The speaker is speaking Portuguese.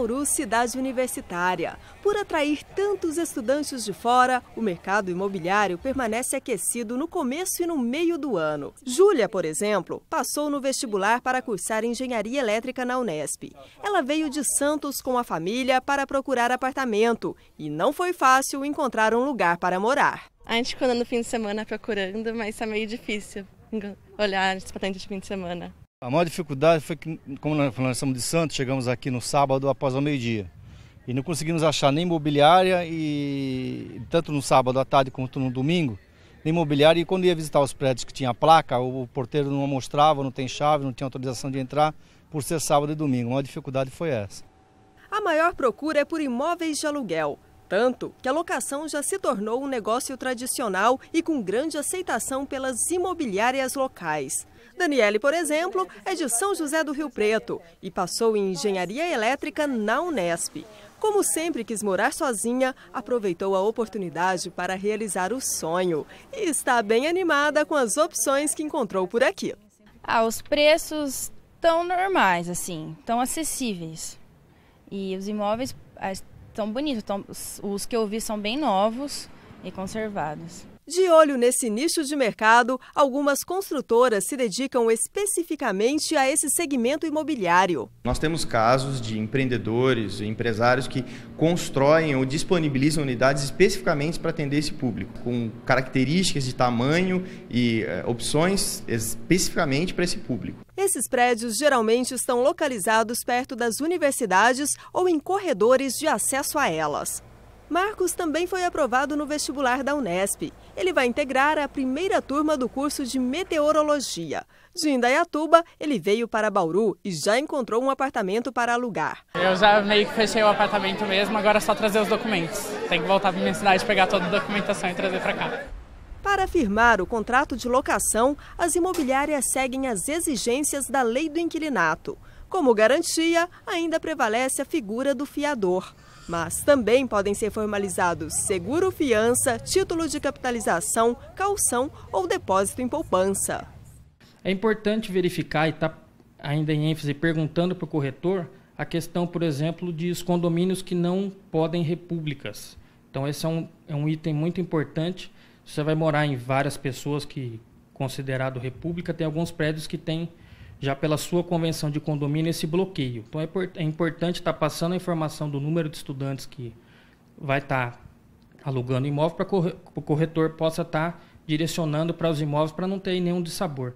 Bauru Cidade Universitária. Por atrair tantos estudantes de fora, o mercado imobiliário permanece aquecido no começo e no meio do ano. Júlia, por exemplo, passou no vestibular para cursar engenharia elétrica na Unesp. Ela veio de Santos com a família para procurar apartamento e não foi fácil encontrar um lugar para morar. A gente ficou no fim de semana procurando, mas está meio difícil olhar esse patente de fim de semana. A maior dificuldade foi que, como nós, falamos estamos de Santos, chegamos aqui no sábado após o meio-dia. E não conseguimos achar nem imobiliária, e tanto no sábado à tarde quanto no domingo, nem imobiliária. E quando ia visitar os prédios que tinha placa, o porteiro não mostrava, não tem chave, não tinha autorização de entrar, por ser sábado e domingo. A maior dificuldade foi essa. A maior procura é por imóveis de aluguel tanto que a locação já se tornou um negócio tradicional e com grande aceitação pelas imobiliárias locais. Daniele, por exemplo, é de São José do Rio Preto e passou em engenharia elétrica na Unesp. Como sempre quis morar sozinha, aproveitou a oportunidade para realizar o sonho e está bem animada com as opções que encontrou por aqui. Ah, os preços estão normais, assim, tão acessíveis. E os imóveis tão bonito. Tão, os que eu vi são bem novos e conservados. De olho nesse nicho de mercado, algumas construtoras se dedicam especificamente a esse segmento imobiliário. Nós temos casos de empreendedores, empresários que constroem ou disponibilizam unidades especificamente para atender esse público, com características de tamanho e eh, opções especificamente para esse público. Esses prédios geralmente estão localizados perto das universidades ou em corredores de acesso a elas. Marcos também foi aprovado no vestibular da Unesp. Ele vai integrar a primeira turma do curso de meteorologia. De Indaiatuba, ele veio para Bauru e já encontrou um apartamento para alugar. Eu já meio que fechei o apartamento mesmo, agora é só trazer os documentos. Tem que voltar para minha cidade, pegar toda a documentação e trazer para cá. Para firmar o contrato de locação, as imobiliárias seguem as exigências da lei do inquilinato. Como garantia, ainda prevalece a figura do fiador. Mas também podem ser formalizados seguro fiança, título de capitalização, calção ou depósito em poupança. É importante verificar e está ainda em ênfase perguntando para o corretor a questão, por exemplo, de os condomínios que não podem repúblicas. Então esse é um, é um item muito importante. Você vai morar em várias pessoas que considerado república, tem alguns prédios que têm já pela sua convenção de condomínio esse bloqueio. Então é, é importante estar tá passando a informação do número de estudantes que vai estar tá alugando imóvel para que o corretor possa estar tá direcionando para os imóveis para não ter nenhum dissabor.